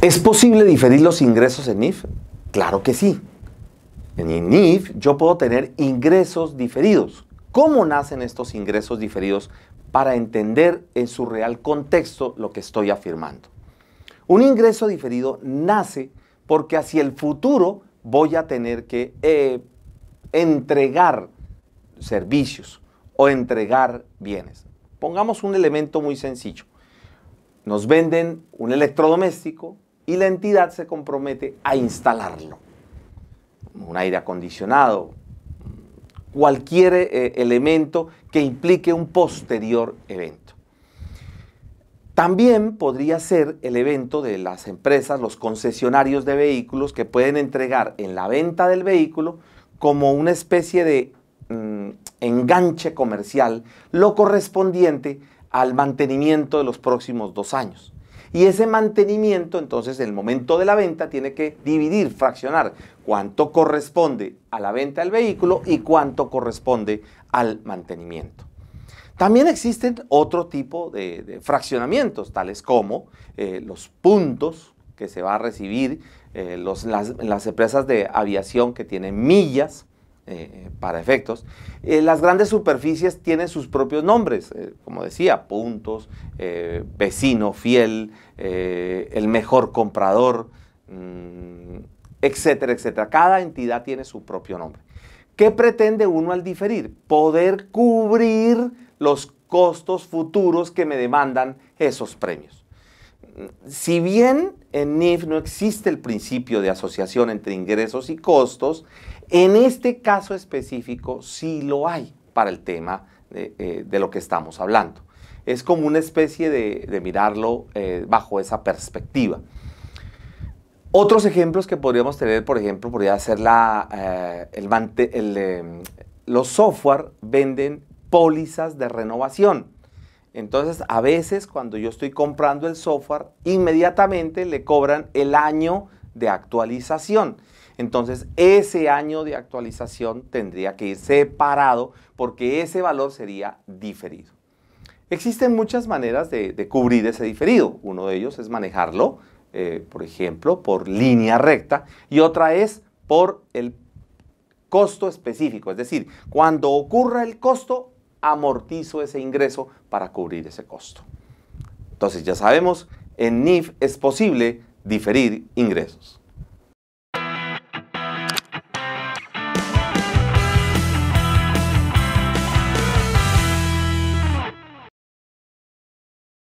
¿Es posible diferir los ingresos en IF? Claro que sí. En IF yo puedo tener ingresos diferidos. ¿Cómo nacen estos ingresos diferidos para entender en su real contexto lo que estoy afirmando? Un ingreso diferido nace porque hacia el futuro voy a tener que eh, entregar servicios o entregar bienes. Pongamos un elemento muy sencillo. Nos venden un electrodoméstico y la entidad se compromete a instalarlo. Un aire acondicionado, cualquier eh, elemento que implique un posterior evento. También podría ser el evento de las empresas, los concesionarios de vehículos que pueden entregar en la venta del vehículo como una especie de mm, enganche comercial lo correspondiente al mantenimiento de los próximos dos años. Y ese mantenimiento, entonces, en el momento de la venta, tiene que dividir, fraccionar cuánto corresponde a la venta del vehículo y cuánto corresponde al mantenimiento. También existen otro tipo de, fraccionamientos, tales como eh, los puntos que se va a recibir, eh, las empresas de aviación que tienen millas, eh, eh, para efectos. Eh, las grandes superficies tienen sus propios nombres, como decía, puntos, vecino fiel, el mejor comprador, mm, etcétera, etcétera. Cada entidad tiene su propio nombre. ¿Qué pretende uno al diferir? Poder cubrir los costos futuros que me demandan esos premios si bien en NIF e no existe el principio de asociación entre ingresos y costos, en este caso específico sí lo hay para el tema de, eh, lo que estamos hablando. Es como una especie de, mirarlo eh, bajo esa perspectiva. Otros ejemplos que podríamos tener, por ejemplo, podría ser eh, los software venden pólizas de renovación. Entonces, a veces cuando yo estoy comprando el software, inmediatamente le cobran el año de actualización. Entonces, ese año de actualización tendría que ir separado porque ese valor sería diferido. Existen muchas maneras de, cubrir ese diferido. Uno de ellos es manejarlo, eh, por ejemplo, por línea recta y otra es por el costo específico. Es decir, cuando ocurra el costo, amortizo ese ingreso para cubrir ese costo. Entonces ya sabemos, en NIF es posible diferir ingresos.